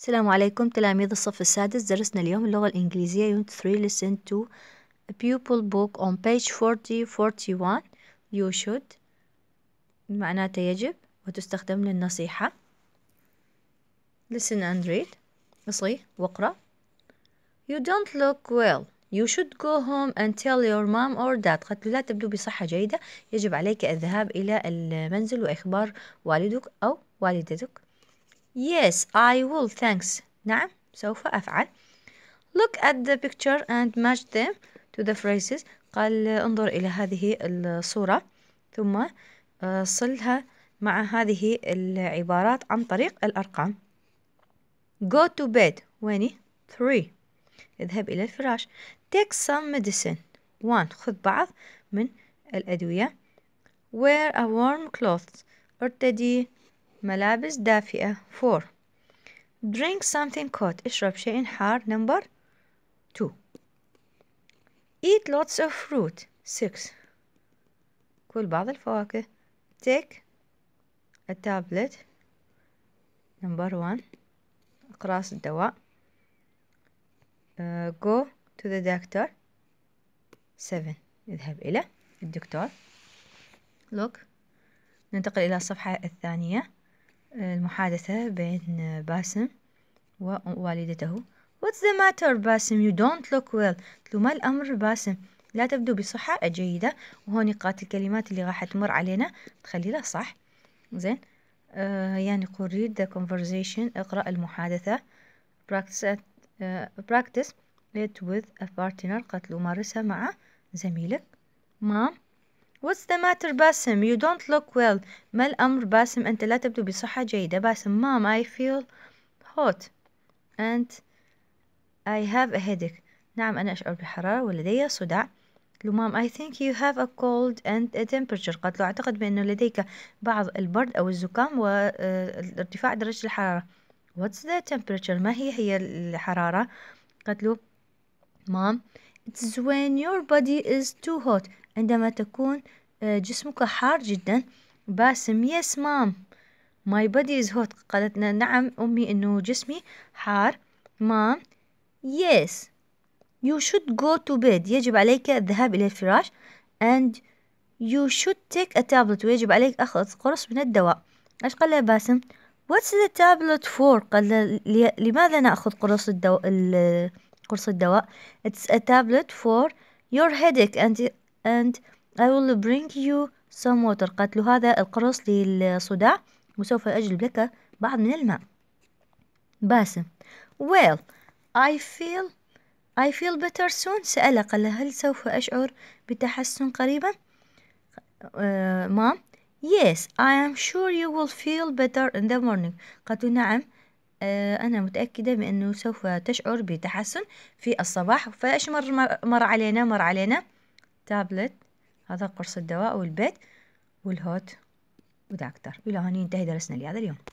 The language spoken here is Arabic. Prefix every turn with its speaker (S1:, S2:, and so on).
S1: السلام عليكم تلاميذ الصف السادس درسنا اليوم اللغة الإنجليزية Unit 3 Lesson 2 A pupil book on page 40-41 You should معناته يجب وتستخدم للنصيحة Listen and read اصغي واقرأ You don't look well You should go home and tell your mom or dad قد لا تبدو بصحة جيدة يجب عليك الذهاب إلى المنزل وإخبار والدك أو والدتك Yes, I will. Thanks. نعم سوف أفعل. Look at the picture and match them to the phrases. قال انظر إلى هذه الصورة ثم صلها مع هذه العبارات عن طريق الأرقام. Go to bed. ويني؟ Three. اذهب إلى الفراش. Take some medicine. One. خذ بعض من الأدوية. Wear a warm clothes. ارتدي ملابس دافئة 4 drink something hot اشرب شيء حار number 2 eat lots of fruit 6 كل بعض الفواكه take a tablet number 1 أقراص الدواء uh, go to the doctor 7 اذهب إلى الدكتور look ننتقل إلى الصفحة الثانية المحادثة بين باسم ووالدته What's the matter باسم you don't look well تلو ما الأمر باسم لا تبدو بصحة جيدة وهون نقاط الكلمات اللي راح تمر علينا تخلي له صح زين uh, يعني قول read the conversation اقرأ المحادثة practice, at, uh, آه، practice it with a partner قتلو مارسها مع زميلك مام What's the matter باسم you don't look well ما الأمر باسم أنت لا تبدو بصحة جيدة باسم mom I feel hot and I have a headache نعم أنا أشعر بحرارة ولدي صداع له مام I think you have a cold and a temperature قالت له أعتقد بأنه لديك بعض البرد أو الزكام وارتفاع آه، درجة الحرارة What's the temperature ما هي هي الحرارة قالت له مام It's when your body is too hot عندما تكون آه، جسمك حار جدا باسم yes mom my body is hot قالت نعم أمي إنه جسمي حار mom yes you should go to bed يجب عليك الذهاب إلى الفراش and you should take a tablet ويجب عليك أخذ قرص من الدواء إيش قال لها باسم what's the tablet for قال لماذا نأخذ قرص الدواء قرص الدواء It's a tablet for your headache and, and I will bring you some water قالت له هذا القرص للصداع وسوف أجلب لك بعض من الماء باسم Well I feel I feel better soon سأله قال له هل سوف أشعر بتحسن قريبا مام uh, Yes I am sure you will feel better in the morning قالت له نعم آه، أنا متأكدة بأنه سوف تشعر بتحسن في الصباح فإيش مر, مر علينا مر علينا تابلت هذا قرص الدواء والبيت والهوت وداكتر إلى هنا ينتهي درسنا لهذا اليوم